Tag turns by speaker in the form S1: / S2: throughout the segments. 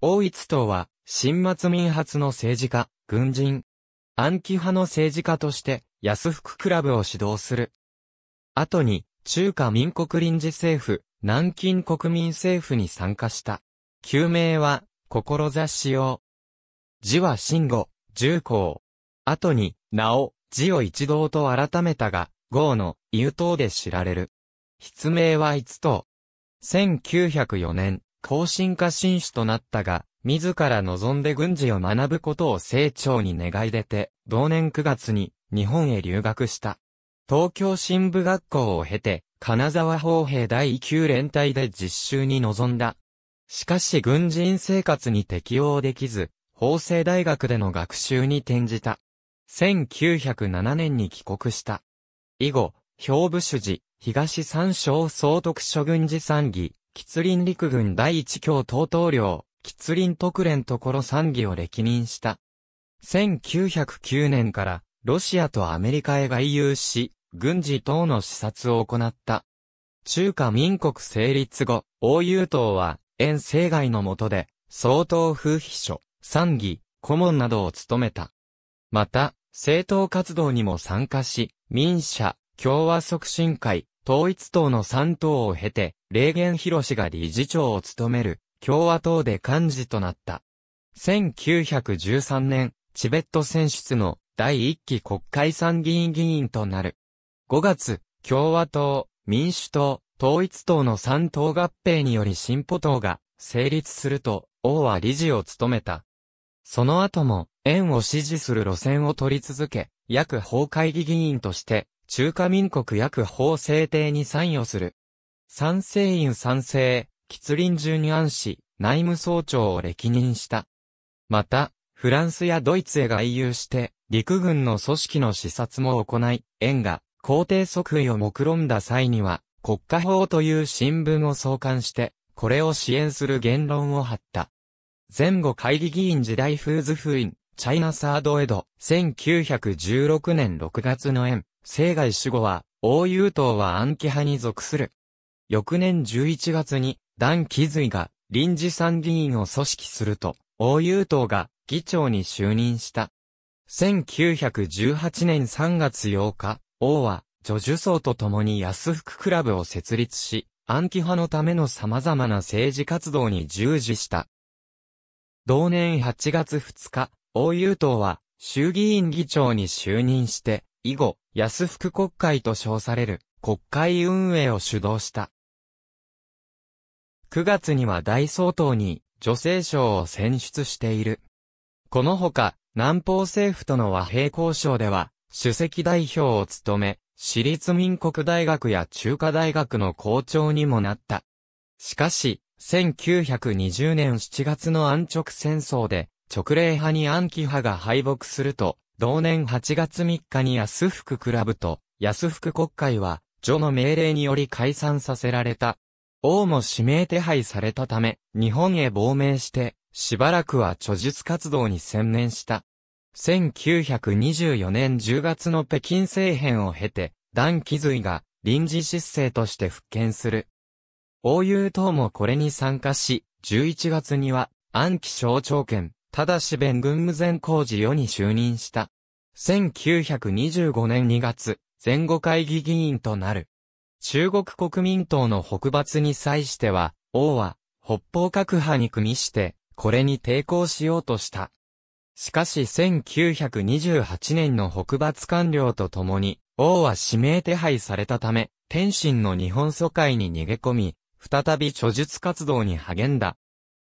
S1: 大一党は、新末民発の政治家、軍人、暗記派の政治家として、安福クラブを指導する。後に、中華民国臨時政府、南京国民政府に参加した。旧名は、志を。字は慎吾、重厚、後に、名を、字を一同と改めたが、号の、優等で知られる。筆名は一党。1904年、後進化進士となったが、自ら望んで軍事を学ぶことを成長に願い出て、同年9月に日本へ留学した。東京新部学校を経て、金沢砲兵第9連隊で実習に臨んだ。しかし軍人生活に適応できず、法政大学での学習に転じた。1907年に帰国した。以後、兵部主事、東三省総督諸軍事参議、吉林陸軍第一協党統領、吉林特連所参議を歴任した。1909年から、ロシアとアメリカへ外遊し、軍事等の視察を行った。中華民国成立後、欧友党は、遠征外の下で、総統府秘書、参議、顧問などを務めた。また、政党活動にも参加し、民社、共和促進会、統一党の3党を経て、霊言博士が理事長を務める、共和党で幹事となった。1913年、チベット選出の第1期国会参議院議員となる。5月、共和党、民主党、統一党の3党合併により進歩党が成立すると、王は理事を務めた。その後も、円を支持する路線を取り続け、約法会議議員として、中華民国約法制定に参与する。賛成院賛成、吉林順に安市、内務総長を歴任した。また、フランスやドイツへ外遊して、陸軍の組織の視察も行い、縁が、皇帝即位を目論んだ際には、国家法という新聞を創刊して、これを支援する言論を張った。前後会議議員時代フーズ封印、チャイナサードエド、1916年6月の縁、生涯守護は、王雄党は暗記派に属する。翌年11月に、段気髄が臨時参議院を組織すると、王雄党が議長に就任した。1918年3月8日、王は、女樹僧と共に安福クラブを設立し、暗記派のための様々な政治活動に従事した。同年8月2日、王雄党は、衆議院議長に就任して、以後、安福国会と称される国会運営を主導した。9月には大総統に女性賞を選出している。このほか、南方政府との和平交渉では、主席代表を務め、私立民国大学や中華大学の校長にもなった。しかし、1920年7月の安直戦争で、直令派に暗記派が敗北すると、同年8月3日に安福クラブと安福国会は、女の命令により解散させられた。王も指名手配されたため、日本へ亡命して、しばらくは著述活動に専念した。1924年10月の北京政変を経て、段気髄が臨時失政として復権する。欧友等もこれに参加し、11月には、安記省庁権、ただし弁軍務前工事世に就任した。1925年2月、前後会議議員となる。中国国民党の北伐に際しては、王は、北方各派に組みして、これに抵抗しようとした。しかし1928年の北伐官僚と共に、王は指名手配されたため、天津の日本疎開に逃げ込み、再び著述活動に励んだ。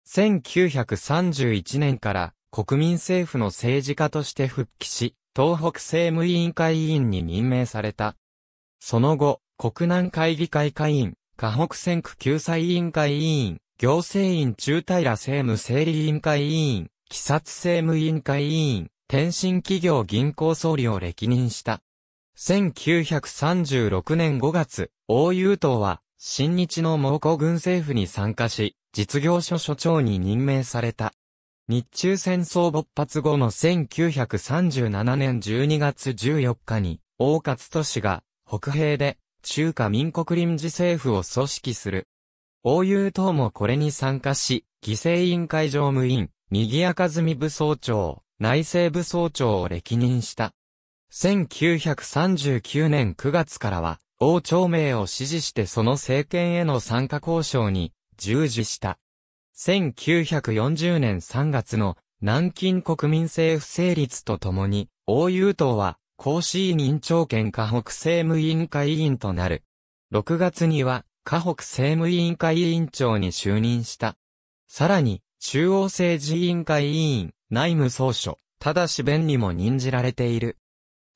S1: 1931年から国民政府の政治家として復帰し、東北政務委員会委員に任命された。その後、国南会議会会員、河北選区救済委員会委員、行政院中平政務整理委員会委員、鬼殺政務委員会委員、天津企業銀行総理を歴任した。1936年5月、欧雄党は、新日の蒙古軍政府に参加し、実業所所長に任命された。日中戦争勃発後の1937年12月14日に、大勝都市が、北平で、中華民国臨時政府を組織する。欧友党もこれに参加し、犠牲委員会常務委員、右赤住部総長、内政部総長を歴任した。1939年9月からは、王朝名を支持してその政権への参加交渉に従事した。1940年3月の南京国民政府成立とともに、欧友党は、甲子委任長兼河北政務委員会委員となる。6月には、河北政務委員会委員長に就任した。さらに、中央政治委員会委員、内務総書、ただし弁にも任じられている。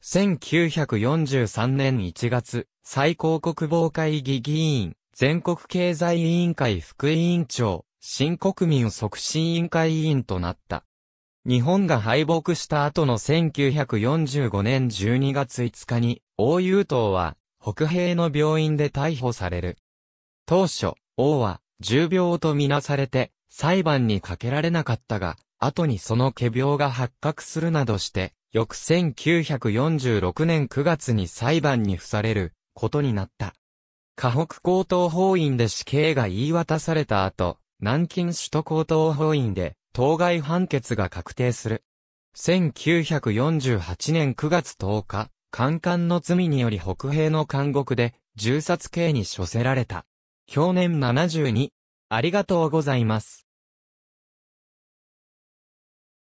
S1: 1943年1月、最高国防会議議員、全国経済委員会副委員長、新国民促進委員会委員となった。日本が敗北した後の1945年12月5日に、王優党は、北平の病院で逮捕される。当初、王は、重病とみなされて、裁判にかけられなかったが、後にその毛病が発覚するなどして、翌1946年9月に裁判に付されることになった。河北高等法院で死刑が言い渡された後、南京首都高等法院で、当該判決が確定する。1948年9月10日、官官の罪により北平の監獄で、銃殺刑に処せられた。表年72。ありがとうございます。